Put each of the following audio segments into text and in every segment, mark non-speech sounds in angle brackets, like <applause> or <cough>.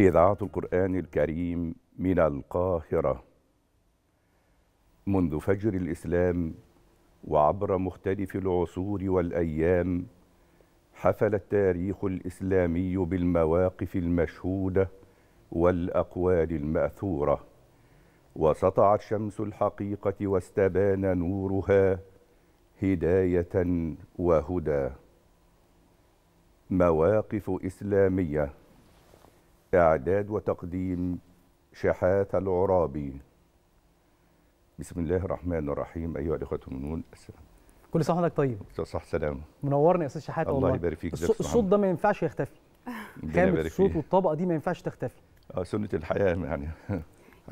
إذاعة القرآن الكريم من القاهرة منذ فجر الإسلام وعبر مختلف العصور والأيام حفل التاريخ الإسلامي بالمواقف المشهودة والأقوال المأثورة وسطعت شمس الحقيقة واستبان نورها هداية وهدى مواقف إسلامية إعداد وتقديم شحات العرابي بسم الله الرحمن الرحيم أيها الإخوة المؤمنون السلام كل سنه وحضرتك طيب صح سلام منورني يا استاذ شحات الله والله. يبارك فيك الصوت ده ما ينفعش يختفي خامه الصوت والطبقه دي ما ينفعش تختفي اه سنه الحياه يعني <laughs>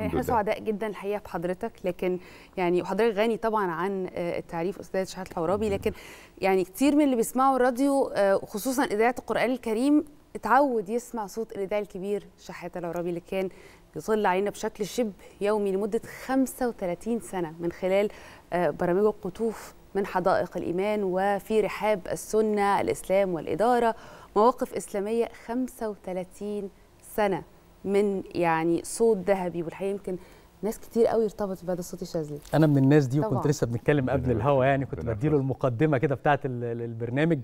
احنا سعداء جدا الحقيقه بحضرتك لكن يعني وحضرتك غني طبعا عن آه، التعريف استاذ شحات الحورابي لكن يعني كتير من اللي بيسمعوا الراديو آه، خصوصا اذاعه القران الكريم اتعود يسمع صوت الاذاعي الكبير شحاته العرابي اللي كان يطل علينا بشكل شبه يومي لمده 35 سنه من خلال آه، برامجه القطوف من حدائق الايمان وفي رحاب السنه الاسلام والاداره مواقف اسلاميه 35 سنه من يعني صوت ذهبي والحقيقه يمكن ناس كتير قوي ارتبطت بهذا الصوت الشاذلي انا من الناس دي وكنت لسه بنتكلم قبل الهوا يعني كنت بديله المقدمه كده بتاعه البرنامج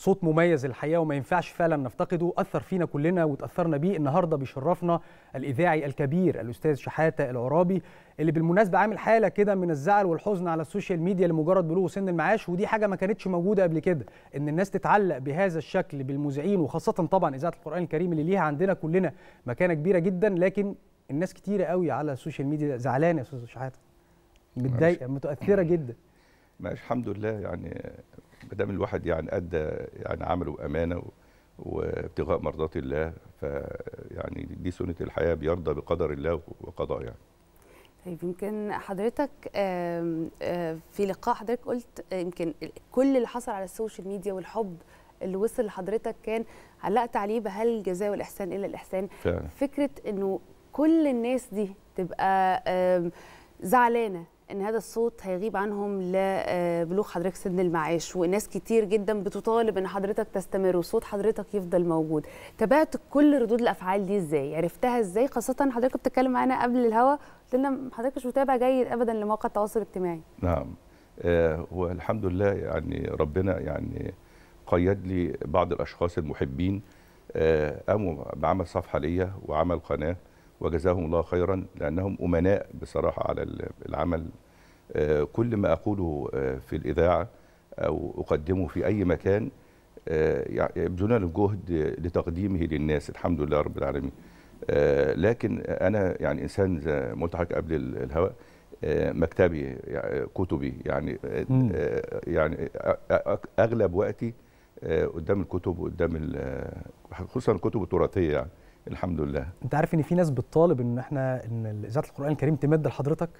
صوت مميز الحقيقه وما ينفعش فعلا نفتقده اثر فينا كلنا وتاثرنا بيه النهارده بيشرفنا الاذاعي الكبير الاستاذ شحاته العرابي اللي بالمناسبه عامل حاله كده من الزعل والحزن على السوشيال ميديا لمجرد بلوغ سن المعاش ودي حاجه ما كانتش موجوده قبل كده ان الناس تتعلق بهذا الشكل بالمذيعين وخاصه طبعا اذاعه القران الكريم اللي ليها عندنا كلنا مكانه كبيره جدا لكن الناس كتيره قوي على السوشيال ميديا زعلانه يا استاذ شحاته متضايقه متاثره جدا ماشي الحمد لله يعني ما دام الواحد يعني ادى يعني عمله بامانه وابتغاء مرضات الله فيعني دي سنه الحياه بيرضى بقدر الله وقضاء يعني طيب يمكن حضرتك في لقاء حضرتك قلت يمكن كل اللي حصل على السوشيال ميديا والحب اللي وصل لحضرتك كان علقت عليه بهل الجزاء والاحسان الا الاحسان فعلا. فكره انه كل الناس دي تبقى زعلانه ان هذا الصوت هيغيب عنهم لبلوغ آه، حضرتك سن المعاش وناس كتير جدا بتطالب ان حضرتك تستمر وصوت حضرتك يفضل موجود تابعت كل ردود الافعال دي ازاي عرفتها ازاي خاصه حضرتك بتتكلم معانا قبل الهوا قلت لنا حضرتك مش متابع جيد ابدا لمواقع التواصل الاجتماعي نعم آه والحمد لله يعني ربنا يعني قيد لي بعض الاشخاص المحبين آه قاموا بعمل صفحه ليا وعمل قناه وجزاهم الله خيرا لأنهم أمناء بصراحة على العمل آه، كل ما أقوله آه، في الإذاعة أو أقدمه في أي مكان آه، يبذلون الجهد لتقديمه للناس الحمد لله رب العالمين لكن أنا يعني إنسان ملتحق قبل الهواء مكتبي كتبي يعني يعني اغلب وقتي قدام الكتب وقدام خصوصا الكتب التراثيه يعني الحمد لله انت عارف ان في ناس بتطالب ان احنا ان اذاعه القران الكريم تمد لحضرتك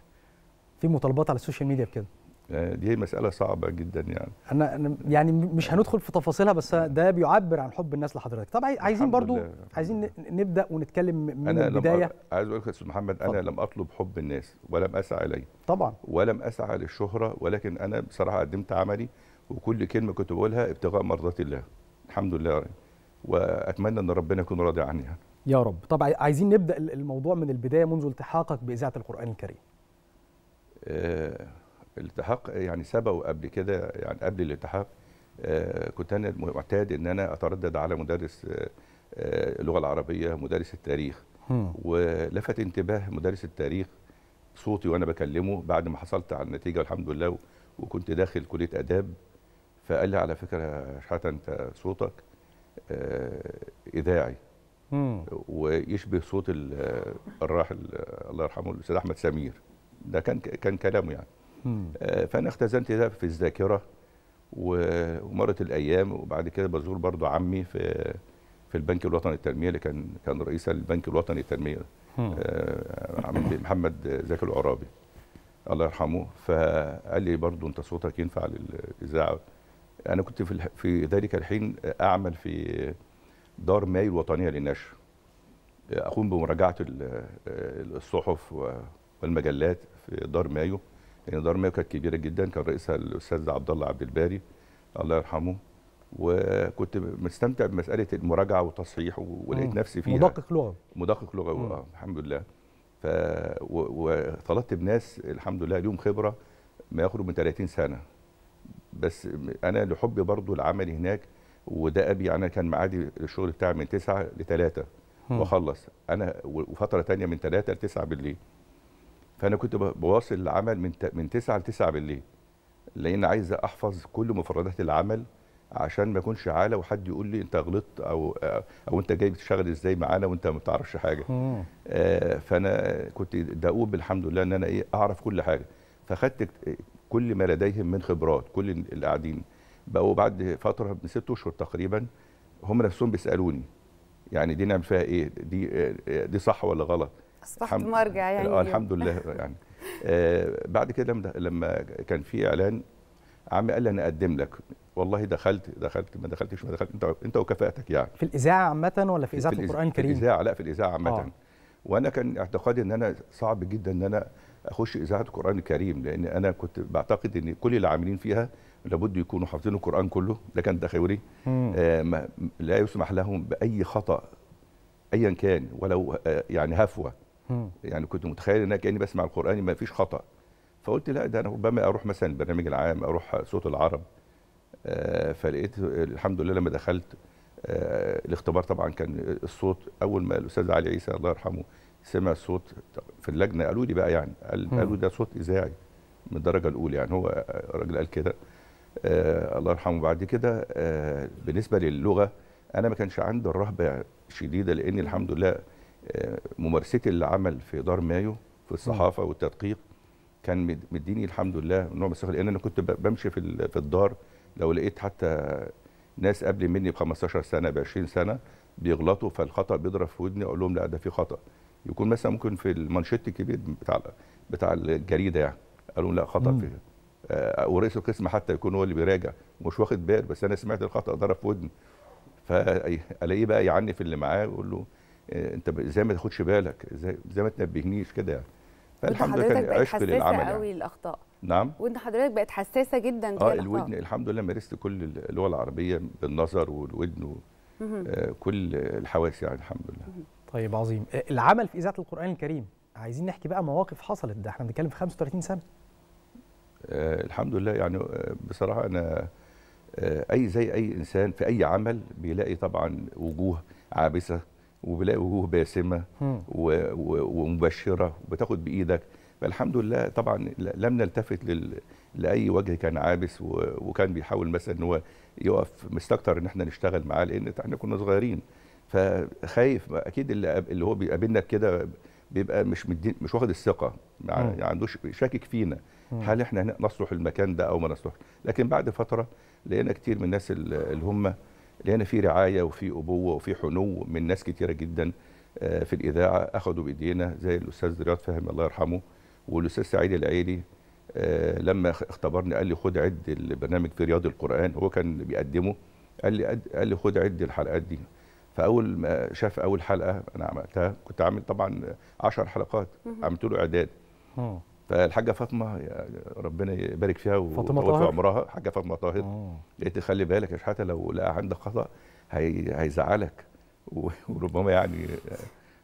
في مطالبات على السوشيال ميديا بكده آه، دي مسألة صعبة جدا يعني أنا يعني مش هندخل في تفاصيلها بس ده بيعبر عن حب الناس لحضرتك طبعا عايزين برضو لله. عايزين نبدأ ونتكلم من أنا البداية لم عايز أقول لك يا أستاذ محمد أنا لم أطلب حب الناس ولم أسعى إليه طبعا ولم أسعى للشهرة ولكن أنا بصراحة قدمت عملي وكل كلمة كنت بقولها ابتغاء مرضات الله الحمد لله وأتمنى أن ربنا يكون راضي عني يعني. يا رب طبعا عايزين نبدا الموضوع من البدايه منذ التحاقك باذاعه القران الكريم أه التحاق يعني سبق وقبل كده يعني قبل الالتحاق أه كنت انا معتاد ان انا اتردد على مدرس أه, آه، اللغه العربيه مدرس التاريخ ولفت انتباه مدرس التاريخ صوتي وانا بكلمه بعد ما حصلت على النتيجه والحمد لله وكنت داخل كليه اداب فقال لي على فكره شحاته انت صوتك آه، اذاعي ويشبه صوت الراحل الله يرحمه الاستاذ احمد سمير ده كان كان كلامه يعني آه، فانا اختزنت ده في الذاكره ومرت الايام وبعد كده بزور برضو عمي في في البنك الوطني للتنميه اللي كان كان رئيس البنك الوطني للتنميه آه، عم محمد زكي العرابي الله يرحمه فقال لي برضو انت صوتك ينفع للاذاعه انا كنت في في ذلك الحين اعمل في دار ماي الوطنيه للنشر اقوم بمراجعه الصحف والمجلات في دار مايو لان دار مايو كانت كبيره جدا كان رئيسها الاستاذ عبد الله عبد الباري الله يرحمه وكنت مستمتع بمساله المراجعه والتصحيح ولقيت نفسي فيها مدقق لغوي مدقق لغوي اه الحمد لله ف وطلبت بناس الحمد لله لهم خبره ما يخرج من 30 سنه بس انا لحبي برضو العمل هناك وده ابي انا كان معادي الشغل بتاعي من 9 ل 3 واخلص انا وفتره ثانيه من 3 ل 9 بالليل فانا كنت بواصل العمل من من 9 ل 9 بالليل لان عايز احفظ كل مفردات العمل عشان ما اكونش عاله وحد يقول لي انت غلطت او او انت جاي بتشتغل ازاي معانا وانت ما بتعرفش حاجه آه فانا كنت دؤوب الحمد لله ان انا ايه اعرف كل حاجه فاخدت كل ما لديهم من خبرات كل اللي قاعدين بقوا بعد فتره من ست اشهر تقريبا هم نفسهم بيسالوني يعني دي نعمل فيها ايه دي دي صح ولا غلط اصبحت مرجع يعني اه الحمد لله يعني آه بعد كده لما كان في اعلان عمي قال لي انا اقدم لك والله دخلت دخلت ما دخلتش ما دخلت انت انت وكفاءتك يعني في الاذاعه عامه ولا في اذاعه القران الكريم في الاذاعه لا في الاذاعه عامه آه. وانا كان اعتقادي ان انا صعب جدا ان انا اخش اذاعه القران الكريم لان انا كنت بعتقد ان كل اللي عاملين فيها لابد يكونوا حافظين القران كله ده كان تخيلي آه لا يسمح لهم باي خطا ايا كان ولو آه يعني هفوه مم. يعني كنت متخيل ان كاني بسمع القران ما فيش خطا فقلت لا ده انا ربما اروح مثلا البرنامج العام اروح صوت العرب آه فلقيت الحمد لله لما دخلت آه الاختبار طبعا كان الصوت اول ما الاستاذ علي عيسى الله يرحمه سمع الصوت في اللجنه قالوا لي بقى يعني قالوا ده صوت اذاعي من الدرجه الاولى يعني هو آه، راجل قال كده آه الله يرحمه بعد كده آه بالنسبه للغه انا ما كانش عندي الرهبه شديده لان الحمد لله آه ممارستي للعمل في دار مايو في الصحافه والتدقيق كان مديني الحمد لله نوع من الثقه لان انا كنت بمشي في في الدار لو لقيت حتى ناس قبل مني ب 15 سنه ب 20 سنه بيغلطوا فالخطا بيضرب في ودني اقول لهم لا ده في خطا يكون مثلا ممكن في المانشيت الكبير بتاع بتاع الجريده يعني قالوا لا خطا فيه آه، ورئيس القسم حتى يكون هو اللي بيراجع مش واخد بال بس انا سمعت الخطا ضرب في ودني فالاقيه بقى يعني في اللي معاه يقول له آه، انت ازاي ما تاخدش بالك ازاي ما تنبهنيش كده يعني فالحمد لله كان عشق للعمل يعني. قوي الاخطاء نعم وانت حضرتك بقت حساسه جدا اه الودن الحمد لله مارست كل اللغه العربيه بالنظر والودن وكل آه، كل الحواس يعني الحمد لله طيب عظيم العمل في اذاعه القران الكريم عايزين نحكي بقى مواقف حصلت ده احنا بنتكلم في 35 سنه آه، الحمد لله يعني آه، بصراحه انا آه، اي زي اي انسان في اي عمل بيلاقي طبعا وجوه عابسه وبيلاقي وجوه باسمه ومبشره وبتاخد بايدك فالحمد لله طبعا لم نلتفت لل... لاي وجه كان عابس و... وكان بيحاول مثلا ان هو يقف مستكتر ان احنا نشتغل معاه لان احنا كنا صغيرين فخايف اكيد اللي, اللي هو بيقابلنا كده بيبقى مش مش واخد الثقه ما عندوش شاكك فينا هل احنا نصلح المكان ده او ما نصلحش لكن بعد فتره لقينا كتير من الناس اللي هم لقينا في رعايه وفي ابوه وفي حنو من ناس كتيره جدا آه، في الاذاعه اخذوا بايدينا زي الاستاذ رياض فهم الله يرحمه والاستاذ سعيد العيلي آه، لما اختبرني قال لي خد عد البرنامج في رياض القران هو كان بيقدمه قال لي قال لي خد عد الحلقات دي فاول ما شاف اول حلقه انا عملتها كنت عامل طبعا 10 حلقات عملت له اعداد فالحاجه فاطمه ربنا يبارك فيها ويطول في عمرها الحاجه فاطمه طاهر آه. قلت خلي بالك يا شحاته لو لقى عندك خطا هي هيزعلك <laughs> وربما يعني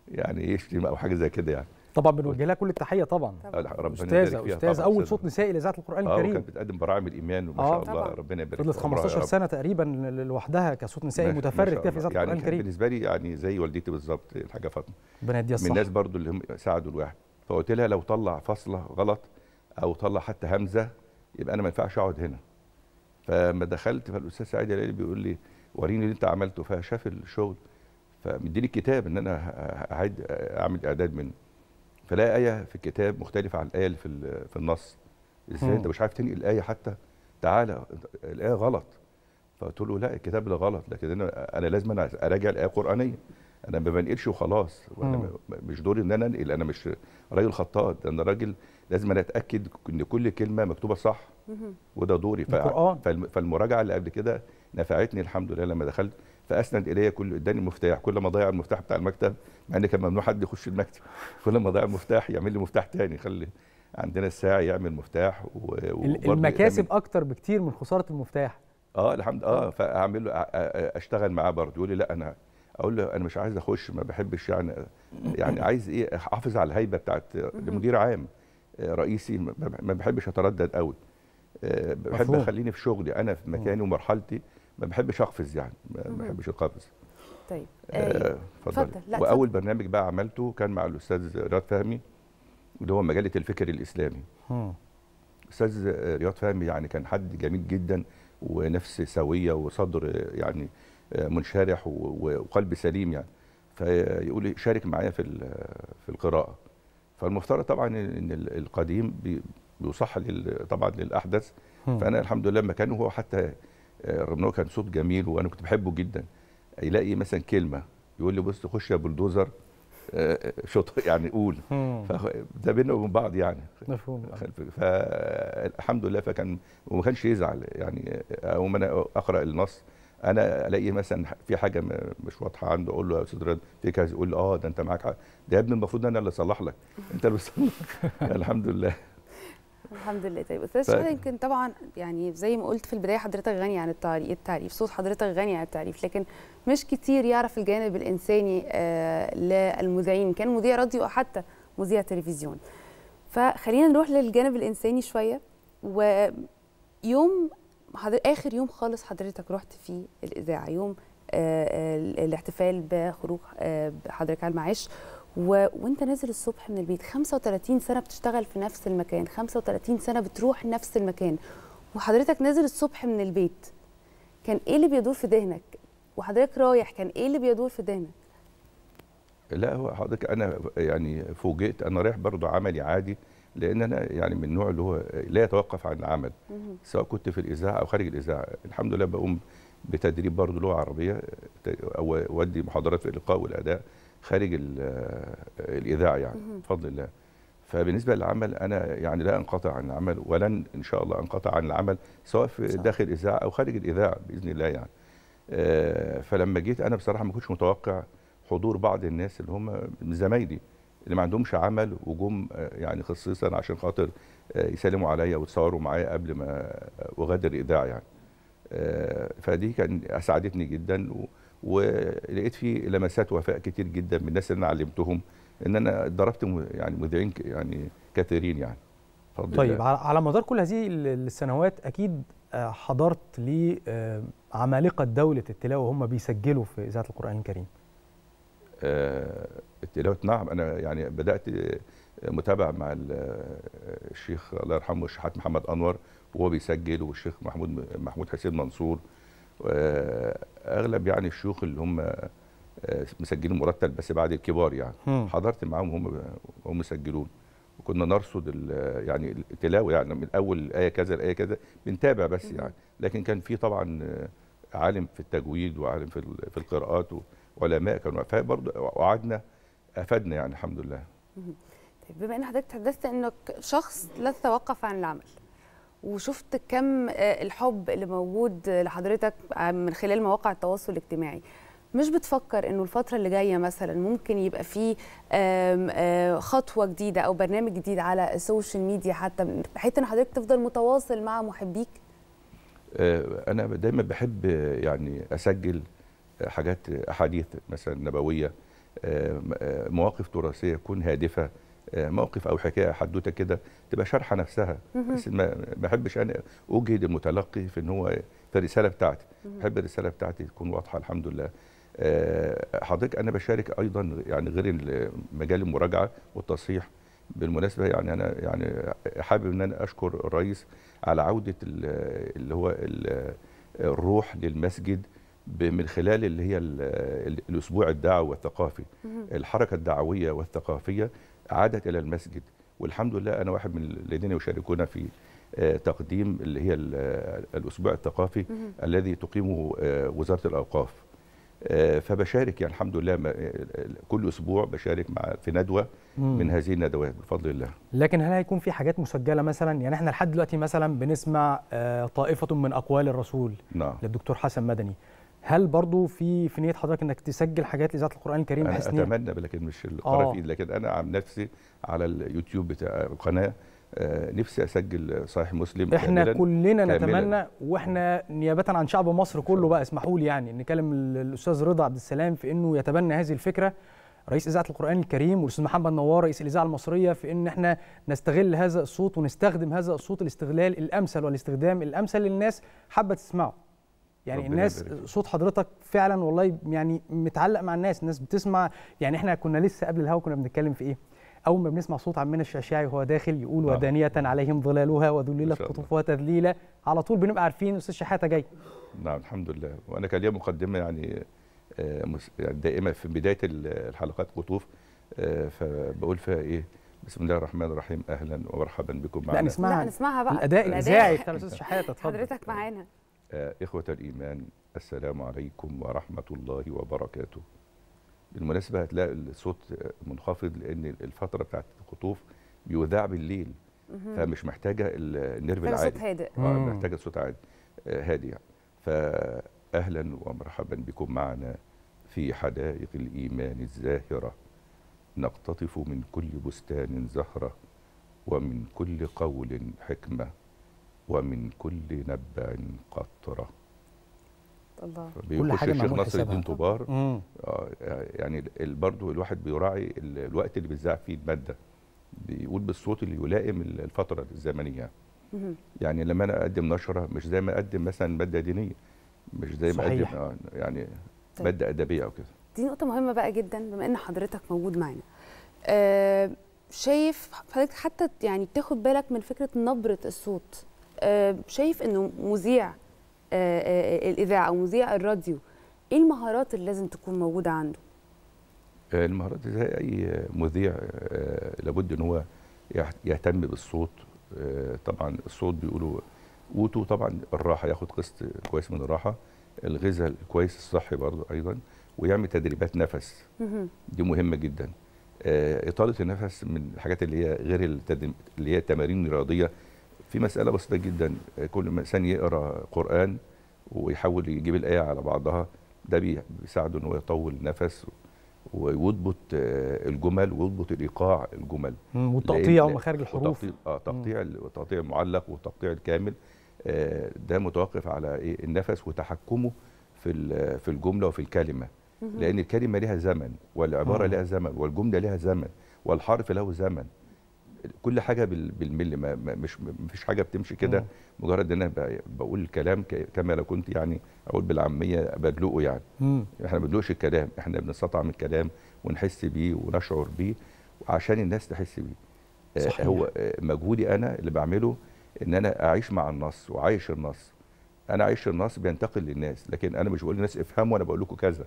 يعني يشتم او حاجه زي كده يعني طبعا بنوجه لها كل التحيه طبعا, ربنا استاذه استاذ استاذه اول صوت نسائي لاذاعه القران آه، الكريم اه كانت بتقدم براعم الايمان وما شاء الله ربنا يبارك فضلت 15 سنه تقريبا لوحدها كصوت نسائي متفرد كده في اذاعه يعني القران الكريم يعني بالنسبه لي يعني زي والدتي بالظبط الحاجه فاطمه ربنا يديها الصحه من الناس برضو اللي هم ساعدوا الواحد فقلت لها لو طلع فصله غلط او طلع حتى همزه يبقى انا ما ينفعش اقعد هنا فما دخلت فالاستاذ سعيد يلاقي بيقول لي وريني اللي انت عملته فشاف الشغل فمديني الكتاب ان انا اعد اعمل اعداد منه فلاقي ايه في الكتاب مختلفه عن الايه اللي في في النص ازاي انت مش عارف تنقل الايه حتى تعالى الايه غلط فقلت له لا الكتاب ده غلط لكن انا انا لازم انا اراجع الايه قرانيه انا ما بنقلش وخلاص وانا مش دوري ان انا انقل انا مش راجل خطاط انا راجل لازم انا اتاكد ان كل كلمه مكتوبه صح وده دوري ف... فالمراجعه اللي قبل كده نفعتني الحمد لله لما دخلت فاسند الي كل اداني مفتاح كل ما ضيع المفتاح بتاع المكتب مع ان كان ممنوع حد يخش المكتب <laughs> كل ما ضيع المفتاح يعمل لي مفتاح تاني خلي عندنا الساعي يعمل مفتاح و... المكاسب يعمل... اكتر بكتير من خساره المفتاح اه الحمد اه فاعمل له اشتغل معاه برضه يقول لي لا انا اقول له انا مش عايز اخش ما بحبش يعني يعني عايز ايه احافظ على الهيبه بتاعت المدير عام آه، رئيسي ما بحبش اتردد قوي آه، بحب اخليني في شغلي انا في مكاني ومرحلتي ما بحبش اقفز يعني ما بحبش القفز طيب آه، اتفضل آه واول برنامج بقى عملته كان مع الاستاذ رياض فهمي اللي هو مجله الفكر الاسلامي استاذ رياض فهمي يعني كان حد جميل جدا ونفس سويه وصدر يعني آه، منشرح وقلب سليم يعني فيقول لي شارك معايا في في القراءه فالمفترض طبعا ان القديم بيصح طبعا للاحدث فانا الحمد لله لما كان هو حتى آه، رغم ان هو كان صوت جميل وانا كنت بحبه جدا يلاقي مثلا كلمه يقول لي بص خش يا بلدوزر آه، شط <laughs> يعني قول ده بينا وبين بعض يعني مفهوم فالحمد لله فكان وما كانش يزعل يعني اقوم انا اقرا النص انا الاقي مثلا في حاجه مش واضحه عنده اقول له يا استاذ رد في كذا يقول لي اه ده انت معاك ده يا ابني المفروض انا اللي اصلح لك <laughs> انت اللي بتصلح <laughs> الحمد لله الحمد لله طيب استاذ شهد يمكن طبعا يعني زي ما قلت في البدايه حضرتك غني عن التعريف التعريف صوت حضرتك غني عن التعريف لكن مش كتير يعرف الجانب الانساني آه، للمذيعين كان مذيع راديو او حتى مذيع تلفزيون فخلينا نروح للجانب الانساني شويه ويوم حضرتك اخر يوم خالص حضرتك رحت فيه الاذاعه يوم آه, آه، الاحتفال بخروج آه حضرتك على المعاش و... وانت نازل الصبح من البيت 35 سنه بتشتغل في نفس المكان 35 سنه بتروح نفس المكان وحضرتك نازل الصبح من البيت كان ايه اللي بيدور في ذهنك وحضرتك رايح كان ايه اللي بيدور في ذهنك لا هو حضرتك انا يعني فوجئت انا رايح برضه عملي عادي لان انا يعني من النوع اللي هو لا يتوقف عن العمل سواء كنت في الاذاعه او خارج الاذاعه الحمد لله بقوم بتدريب برضه لغه عربيه او اودي محاضرات في الالقاء والاداء خارج آه، الاذاعه يعني بفضل الله فبالنسبه للعمل انا يعني لا انقطع عن العمل ولن ان شاء الله انقطع عن العمل سواء في صح. داخل الاذاعه او خارج الاذاعه باذن الله يعني آه، فلما جيت انا بصراحه ما كنتش متوقع حضور بعض الناس اللي هم زمايلي اللي ما عندهمش عمل وجم آه، يعني خصيصا عشان خاطر آه، يسلموا عليا ويتصوروا معايا قبل ما آه، اغادر الاذاعه يعني فدي كان اسعدتني جدا ولقيت في لمسات وفاء كتير جدا من الناس اللي انا علمتهم ان انا ضربت يعني مذيعين يعني كثيرين يعني طيب على مدار كل هذه السنوات اكيد حضرت لعمالقه دوله التلاوه وهم بيسجلوا في اذاعه القران الكريم التلاوه نعم انا يعني بدات آه، متابع مع آه، الشيخ الله يرحمه الشيحات محمد انور وهو بيسجل والشيخ محمود محمود حسين منصور آه، اغلب يعني الشيوخ اللي هم مسجلين مرتب بس بعد الكبار يعني م. حضرت معاهم هم هم مسجلون وكنا نرصد يعني التلاوه يعني من اول ايه كذا لايه كذا بنتابع بس يعني لكن كان في طبعا عالم في التجويد وعالم في في القراءات علماء كانوا برضه وقعدنا افدنا يعني الحمد لله طيب بما ان حضرتك تحدثت انك شخص لا تتوقف عن العمل وشفت كم آه، الحب اللي موجود لحضرتك آه، من خلال مواقع التواصل الاجتماعي مش بتفكر انه الفتره اللي جايه مثلا ممكن يبقى في آه، خطوه جديده او برنامج جديد على السوشيال ميديا حتى بحيث ان حضرتك تفضل متواصل مع محبيك انا دايما بحب يعني اسجل حاجات احاديث مثلا نبويه آه، آه، مواقف تراثيه تكون هادفه آه، موقف او حكايه حدوته كده تبقى شارحه نفسها بس ما بحبش انا اجهد المتلقي في ان هو في الرساله بتاعتي بحب الرساله بتاعتي تكون واضحه الحمد لله حضرتك انا بشارك ايضا يعني غير مجال المراجعه والتصحيح بالمناسبه يعني انا يعني حابب ان انا اشكر الرئيس على عوده اللي هو الروح للمسجد من خلال اللي هي الاسبوع الدعوي والثقافي الحركه الدعويه والثقافيه عادت الى المسجد والحمد لله انا واحد من الذين يشاركون في آه، تقديم اللي هي الاسبوع الثقافي الذي تقيمه آه، وزاره الاوقاف آه، فبشارك يعني الحمد لله كل اسبوع بشارك مع في ندوه من هذه الندوات بفضل الله لكن هل هيكون في حاجات مسجله مثلا يعني احنا لحد دلوقتي مثلا بنسمع طائفه من اقوال الرسول نعم. للدكتور حسن مدني هل برضو في في نيه حضرتك انك تسجل حاجات لاذاعه القران الكريم بحيث انا اتمنى لكن مش القرار آه. في لكن انا عن نفسي على اليوتيوب بتاع القناه آه، نفسي اسجل صحيح مسلم احنا كاملاً كلنا كاملاً نتمنى واحنا نيابه عن شعب مصر كله بقى اسمحوا لي يعني نكلم الاستاذ رضا عبد السلام في انه يتبنى هذه الفكره رئيس اذاعه القران الكريم والاستاذ محمد نوار رئيس الاذاعه المصريه في ان احنا نستغل هذا الصوت ونستخدم هذا الصوت الاستغلال الامثل والاستخدام الامثل للناس حابه تسمعه يعني الناس صوت حضرتك فعلا والله يعني متعلق مع الناس الناس بتسمع يعني احنا كنا لسه قبل الهوا كنا بنتكلم في ايه اول ما بنسمع صوت عمنا الشعشاعي وهو داخل يقول نعم. ودانيه عليهم ظلالها وذللت قطوفها تذليلا على طول بنبقى عارفين استاذ شحاته جاي نعم الحمد لله وانا كان ليا مقدمه يعني, آه، يعني دائما في بدايه الحلقات قطوف آه، فبقول فيها ايه بسم الله الرحمن الرحيم اهلا ومرحبا بكم معنا لا نسمعها لا نسمعها بقى الاداء الاذاعي بتاع استاذ شحاته اتفضل حضرتك معانا آه، إخوة الإيمان السلام عليكم ورحمة الله وبركاته بالمناسبة هتلاقي الصوت منخفض لأن الفترة بتاعت الخطوف بيذاع بالليل فمش محتاجة النيرف العالي صوت هادئ آه محتاجة صوت عادي آه، هادي يعني فأهلا ومرحبا بكم معنا في حدائق الإيمان الزاهرة نقتطف من كل بستان زهرة ومن كل قول حكمة ومن كل نبع قطرة الله كل حاجة الشيخ ناصر الدين طبار آه،, آه يعني برضه الواحد بيراعي الوقت اللي بيذاع فيه المادة بيقول بالصوت اللي يلائم الفترة الزمنية مم. يعني لما انا اقدم نشره مش زي ما اقدم مثلا ماده دينيه مش زي ما اقدم آه، يعني طيب. ماده ادبيه او كده دي نقطه مهمه بقى جدا بما ان حضرتك موجود معانا آه شايف حضرتك حتى يعني بتاخد بالك من فكره نبره الصوت آه، شايف انه مذيع آه، آه، الاذاعه او مذيع الراديو ايه المهارات اللي لازم تكون موجوده عنده المهارات زي اي مذيع لابد ان هو يهتم بالصوت طبعا الصوت بيقولوا قوته طبعا الراحه ياخد قسط كويس من الراحه الغذاء الكويس الصحي برضه ايضا ويعمل تدريبات نفس دي مهمه جدا اطاله النفس من الحاجات اللي هي غير اللي هي التمارين الرياضيه في مسألة بسيطة جدا كل ما إنسان يقرأ قرآن ويحاول يجيب الآية على بعضها ده بيساعده إن هو يطول النفس ويضبط آه، الجمل ويضبط الايقاع الجمل والتقطيع ومخارج الحروف آه، تقطيع اه تقطيع التقطيع المعلق والتقطيع الكامل آه، ده متوقف على ايه النفس وتحكمه في في الجمله وفي الكلمه لان الكلمه لها زمن والعباره لها زمن والجمله لها زمن والحرف له زمن كل حاجه بالملي ما مش مفيش حاجه بتمشي كده مجرد ان انا بقول الكلام كما لو كنت يعني اقول بالعاميه بدلقه يعني احنا ما بندلقش الكلام احنا بنستطعم الكلام ونحس بيه ونشعر بيه عشان الناس تحس بيه آه، صحيح. هو آه، مجهودي انا اللي بعمله ان انا اعيش مع النص وعايش النص انا عايش النص بينتقل للناس لكن انا مش بقول للناس افهموا انا بقول لكم كذا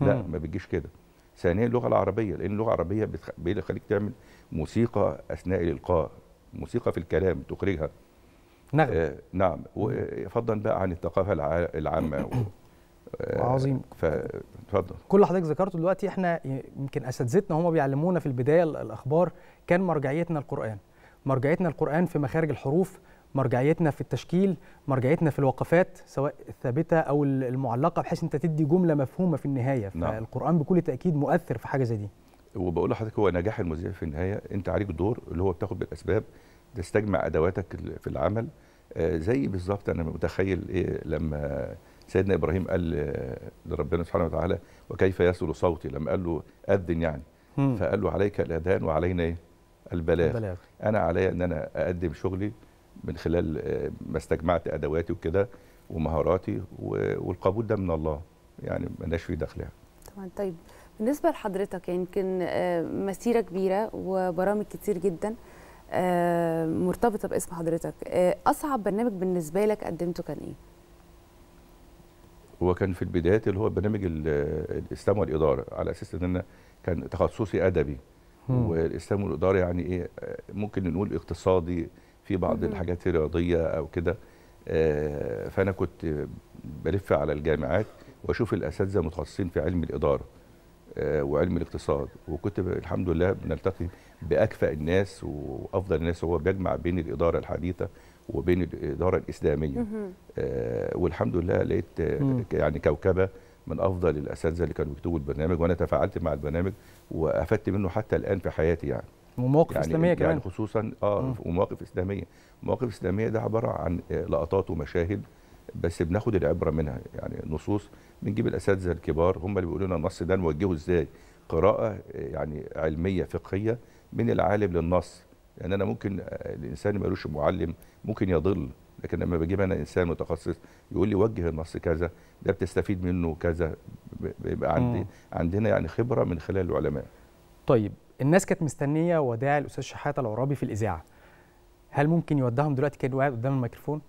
لا ما بتجيش كده ثانيا اللغه العربيه لان اللغه العربيه بتخليك تعمل موسيقى اثناء الالقاء موسيقى في الكلام تخرجها نغم آه نعم وفضلا بقى عن الثقافه العامه و... آه، عظيم اتفضل كل حضرتك ذكرته دلوقتي احنا يمكن اساتذتنا هم بيعلمونا في البدايه الاخبار كان مرجعيتنا القران مرجعيتنا القران في مخارج الحروف مرجعيتنا في التشكيل مرجعيتنا في الوقفات سواء الثابته او المعلقه بحيث انت تدي جمله مفهومه في النهايه نعم. فالقران بكل تاكيد مؤثر في حاجه زي دي وبقول لحضرتك هو نجاح المذيع في النهايه انت عليك دور اللي هو بتاخد بالاسباب تستجمع ادواتك في العمل آه، زي بالظبط انا متخيل إيه لما سيدنا ابراهيم قال آه، لربنا سبحانه وتعالى وكيف يصل صوتي لما قال له اذن يعني فقال له عليك الاذان وعلينا ايه البلاغ. البلاغ انا عليا ان انا اقدم شغلي من خلال آه، ما استجمعت ادواتي وكده ومهاراتي والقبول ده من الله يعني مالناش فيه دخلها يعني. طبعا طيب بالنسبه لحضرتك يعني يمكن آه، مسيره كبيره وبرامج كتير جدا آه، مرتبطه باسم حضرتك اصعب برنامج بالنسبه لك قدمته كان ايه هو كان في البدايات اللي هو برنامج الاسلام والاداره على اساس ان انا كان تخصصي ادبي والاسلام والاداره يعني ايه ممكن نقول اقتصادي في بعض الحاجات الرياضيه او كده آه، فانا كنت بلف على الجامعات واشوف الاساتذه متخصصين في علم الاداره آه، وعلم الاقتصاد وكنت الحمد لله بنلتقي باكفأ الناس وافضل الناس هو بيجمع بين الاداره الحديثه وبين الاداره الاسلاميه آه، والحمد لله لقيت يعني كوكبه من افضل الاساتذه اللي كانوا بيكتبوا البرنامج وانا تفاعلت مع البرنامج وافدت منه حتى الان في حياتي يعني ومواقف يعني اسلاميه يعني كمان يعني خصوصا اه ومواقف اسلاميه مواقف اسلاميه ده عباره عن لقطات ومشاهد بس بناخد العبره منها يعني نصوص بنجيب الاساتذه الكبار هم اللي بيقولوا لنا النص ده نوجهه ازاي قراءه يعني علميه فقهيه من العالم للنص يعني انا ممكن آه، الانسان ما يقولوش معلم ممكن يضل لكن لما بجيب انا انسان متخصص يقول لي وجه النص كذا ده بتستفيد منه كذا بيبقى عندي عندنا يعني خبره من خلال العلماء طيب الناس كانت مستنيه وداع الاستاذ شحاته العرابي في الاذاعه هل ممكن يودعهم دلوقتي كده قاعد قدام الميكروفون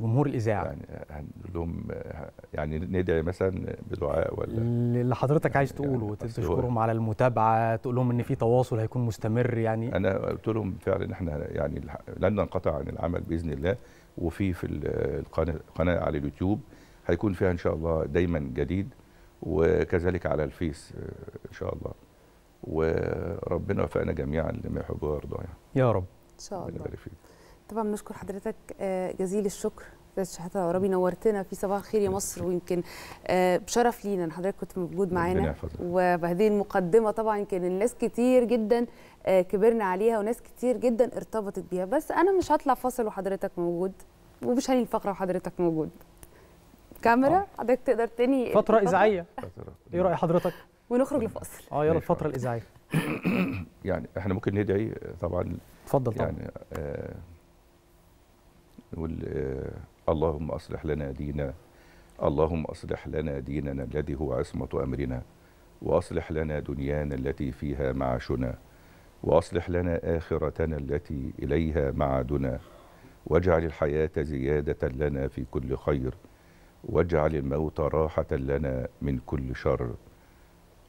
جمهور الاذاعه يعني هنقول لهم يعني ندعي مثلا بدعاء ولا اللي حضرتك عايز يعني تقوله يعني تشكرهم على المتابعه تقول لهم ان في تواصل هيكون مستمر يعني انا قلت لهم فعلا احنا يعني لن ننقطع عن العمل باذن الله وفي في القناه على اليوتيوب هيكون فيها ان شاء الله دايما جديد وكذلك على الفيس آه، ان شاء الله وربنا يوفقنا جميعا لما يحب ويرضى يعني يا رب ان شاء الله طبعا بنشكر حضرتك آه، جزيل الشكر استاذ شحاته عربي نورتنا في صباح الخير يا مصر ويمكن آه، بشرف لينا ان حضرتك كنت موجود معانا وبهذه المقدمه طبعا كان الناس كتير جدا كبرنا عليها وناس كتير جدا ارتبطت بيها بس انا مش هطلع فاصل وحضرتك موجود ومش هنيل فقره وحضرتك موجود كاميرا آه. حضرتك تقدر تاني فتره اذاعيه ايه راي حضرتك ونخرج لفاصل اه يلا الفتره الاذاعيه <coughs> يعني احنا ممكن ندعي طبعا اتفضل طبعا يعني آه نقول آه اللهم اصلح لنا ديننا اللهم اصلح لنا ديننا الذي هو عصمه امرنا واصلح لنا دنيانا التي فيها معاشنا واصلح لنا اخرتنا التي اليها معادنا واجعل الحياه زياده لنا في كل خير واجعل الموت راحة لنا من كل شر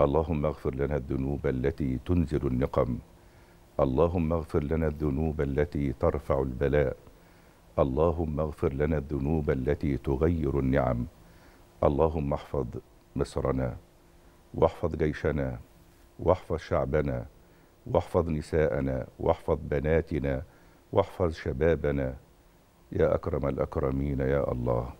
اللهم اغفر لنا الذنوب التي تنزل النقم اللهم اغفر لنا الذنوب التي ترفع البلاء اللهم اغفر لنا الذنوب التي تغير النعم اللهم احفظ مصرنا واحفظ جيشنا واحفظ شعبنا واحفظ نساءنا واحفظ بناتنا واحفظ شبابنا يا اكرم الاكرمين يا الله